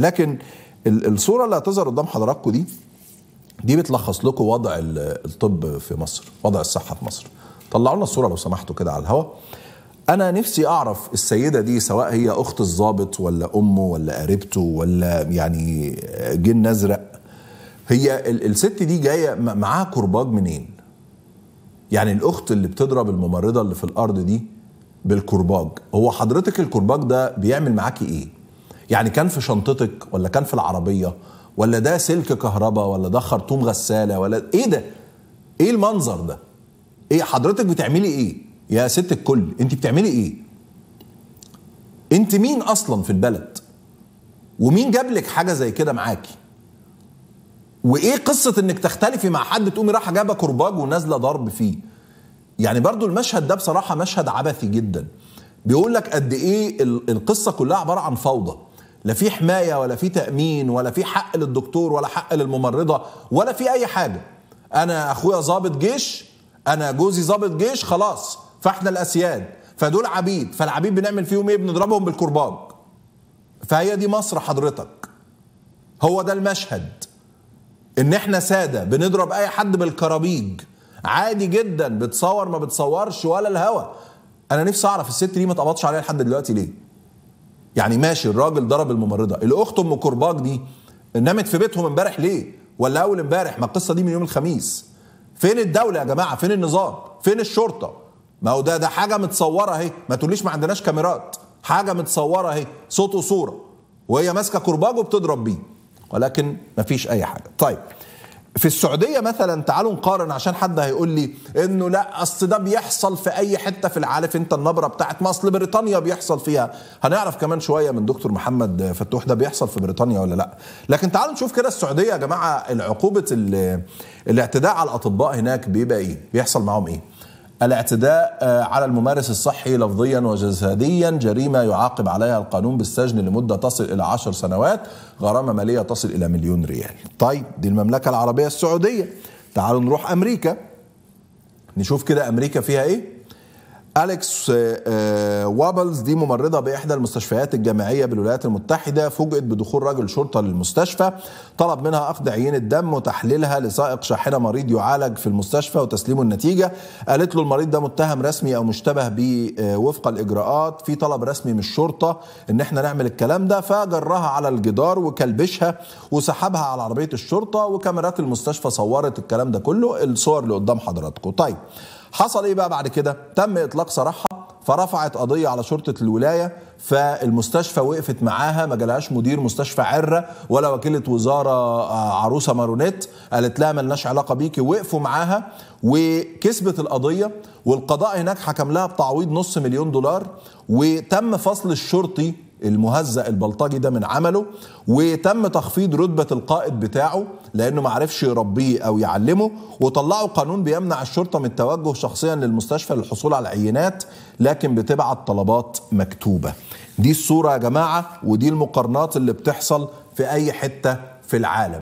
لكن الصوره اللي هتظهر قدام حضراتكم دي دي بتلخص لكم وضع الطب في مصر وضع الصحه في مصر طلعوا لنا الصوره لو سمحتوا كده على الهواء انا نفسي اعرف السيده دي سواء هي اخت الضابط ولا امه ولا قريبته ولا يعني جن ازرق هي الست دي جايه معاها كرباج منين يعني الاخت اللي بتضرب الممرضه اللي في الارض دي بالكرباج هو حضرتك الكرباج ده بيعمل معاكي ايه يعني كان في شنطتك ولا كان في العربيه ولا ده سلك كهرباء ولا ده خرطوم غساله ولا ايه ده ايه المنظر ده ايه حضرتك بتعملي ايه يا ست الكل انت بتعملي ايه انت مين اصلا في البلد ومين جاب لك حاجه زي كده معاكي وايه قصه انك تختلفي مع حد تقومي رايحه جايبه كرباج ونازله ضرب فيه يعني برضو المشهد ده بصراحه مشهد عبثي جدا بيقول لك قد ايه القصه كلها عباره عن فوضى لا في حمايه ولا في تامين ولا في حق للدكتور ولا حق للممرضه ولا في اي حاجه انا اخويا ضابط جيش انا جوزي ضابط جيش خلاص فاحنا الاسياد فدول عبيد فالعبيد بنعمل فيهم ايه بنضربهم بالكرباج فهي دي مصر حضرتك هو ده المشهد ان احنا ساده بنضرب اي حد بالكرابيج عادي جدا بتصور ما بتصورش ولا الهوا انا نفسي اعرف الست دي ما تقبضش عليها لحد دلوقتي ليه يعني ماشي الراجل ضرب الممرضه الاخت ام كرباج دي نامت في بيتهم امبارح ليه ولا اول امبارح ما القصه دي من يوم الخميس فين الدوله يا جماعه فين النظام فين الشرطه ما هو ده ده حاجه متصوره اهي ما تقوليش ما عندناش كاميرات حاجه متصوره اهي صوت وصوره وهي ماسكه كرباج وبتضرب بيه ولكن ما فيش اي حاجه طيب في السعودية مثلا تعالوا نقارن عشان حد هيقول لي انه لا اصل ده بيحصل في اي حتة في العالم انت النبرة بتاعت ما اصل بريطانيا بيحصل فيها هنعرف كمان شوية من دكتور محمد فتوح ده بيحصل في بريطانيا ولا لا لكن تعالوا نشوف كده السعودية يا جماعة العقوبة الاعتداء على الاطباء هناك بيبقى ايه بيحصل معاهم ايه الاعتداء آه، على الممارس الصحي لفظيا وجسديا جريمة يعاقب عليها القانون بالسجن لمدة تصل إلى عشر سنوات غرامة مالية تصل إلى مليون ريال طيب دي المملكة العربية السعودية تعالوا نروح أمريكا نشوف كده أمريكا فيها إيه أليكس آه، آه، وابلز دي ممرضة بإحدى المستشفيات الجامعية بالولايات المتحدة فوجئت بدخول رجل شرطة للمستشفى طلب منها أخذ عينة دم وتحليلها لسائق شاحنة مريض يعالج في المستشفى وتسليم النتيجة قالت له المريض ده متهم رسمي أو مشتبه به آه، وفق الإجراءات في طلب رسمي من الشرطة إن إحنا نعمل الكلام ده فجرها على الجدار وكلبشها وسحبها على عربية الشرطة وكاميرات المستشفى صورت الكلام ده كله الصور اللي قدام حضراتكم طيب حصل ايه بقى بعد كده تم اطلاق سراحها فرفعت قضية على شرطة الولاية فالمستشفى وقفت معاها ما جالهاش مدير مستشفى عرة ولا وكيلة وزارة آه، عروسة مارونيت قالت لها ملناش علاقة بيكي وقفوا معاها وكسبت القضية والقضاء هناك حكم لها بتعويض نص مليون دولار وتم فصل الشرطي المهزأ البلطجي ده من عمله وتم تخفيض رتبة القائد بتاعه لأنه معرفش يربيه أو يعلمه وطلعوا قانون بيمنع الشرطة من التوجه شخصيا للمستشفى للحصول على العينات لكن بتبعت طلبات مكتوبة دي الصورة يا جماعة ودي المقارنات اللي بتحصل في أي حتة في العالم